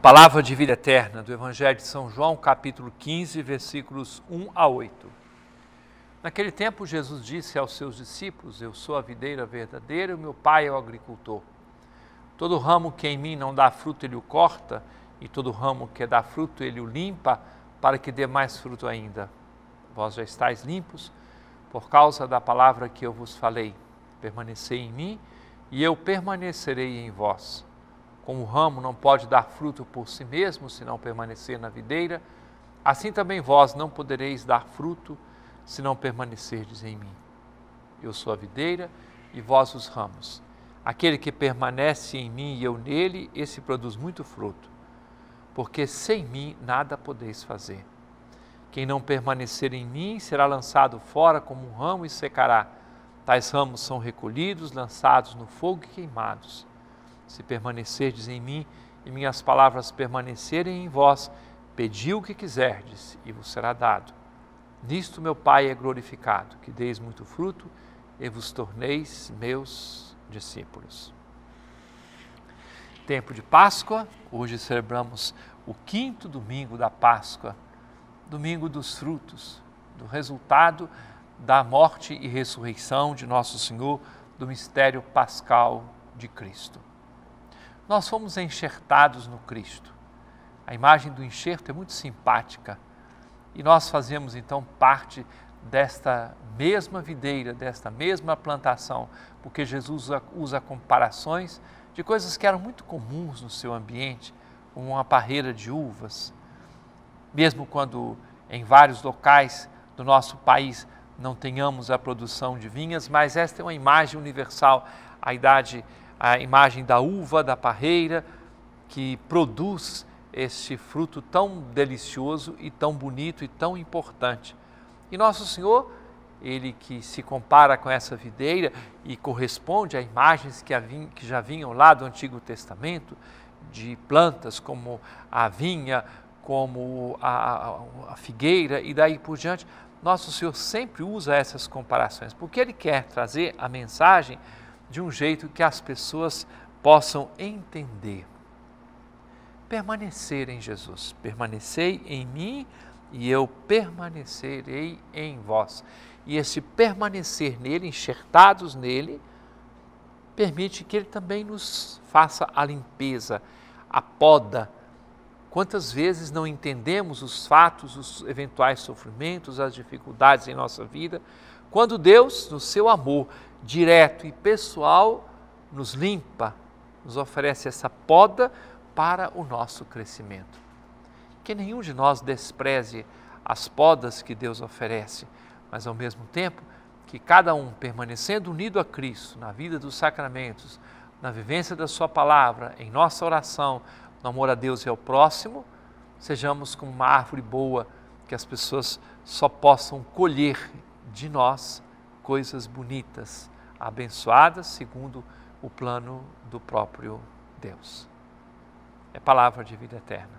Palavra de vida eterna do Evangelho de São João, capítulo 15, versículos 1 a 8. Naquele tempo, Jesus disse aos seus discípulos: Eu sou a videira verdadeira, o meu pai é o agricultor. Todo ramo que é em mim não dá fruto, ele o corta, e todo ramo que dá fruto, ele o limpa, para que dê mais fruto ainda. Vós já estáis limpos por causa da palavra que eu vos falei. Permanecei em mim, e eu permanecerei em vós. Como o ramo não pode dar fruto por si mesmo se não permanecer na videira, assim também vós não podereis dar fruto se não permanecerdes em mim. Eu sou a videira e vós os ramos. Aquele que permanece em mim e eu nele, esse produz muito fruto, porque sem mim nada podeis fazer. Quem não permanecer em mim será lançado fora como um ramo e secará. Tais ramos são recolhidos, lançados no fogo e queimados. Se permanecerdes em mim e minhas palavras permanecerem em vós, pedi o que quiserdes e vos será dado. Nisto meu Pai é glorificado, que deis muito fruto e vos torneis meus discípulos. Tempo de Páscoa, hoje celebramos o quinto domingo da Páscoa, domingo dos frutos, do resultado da morte e ressurreição de Nosso Senhor, do mistério pascal de Cristo nós fomos enxertados no Cristo. A imagem do enxerto é muito simpática e nós fazemos então parte desta mesma videira, desta mesma plantação, porque Jesus usa comparações de coisas que eram muito comuns no seu ambiente, como uma parreira de uvas. Mesmo quando em vários locais do nosso país não tenhamos a produção de vinhas, mas esta é uma imagem universal. A idade a imagem da uva, da parreira, que produz este fruto tão delicioso e tão bonito e tão importante. E Nosso Senhor, ele que se compara com essa videira e corresponde a imagens que, já vinham lá do Antigo Testamento, de plantas como a vinha, como a, a figueira e daí por diante, Nosso Senhor sempre usa essas comparações, porque ele quer trazer a mensagem de um jeito que as pessoas possam entender. Permanecer em Jesus, permanecei em mim e eu permanecerei em vós. E esse permanecer nele, enxertados nele, permite que ele também nos faça a limpeza, a poda. Quantas vezes não entendemos os fatos, os eventuais sofrimentos, as dificuldades em nossa vida, quando Deus, no seu amor, direto e pessoal nos limpa, nos oferece essa poda para o nosso crescimento. Que nenhum de nós despreze as podas que Deus oferece, mas ao mesmo tempo que cada um, permanecendo unido a Cristo na vida dos sacramentos, na vivência da Sua palavra, em nossa oração, no amor a Deus e ao próximo, sejamos como uma árvore boa que as pessoas só possam colher de nós coisas bonitas, abençoadas segundo o plano do próprio Deus. É palavra de vida eterna.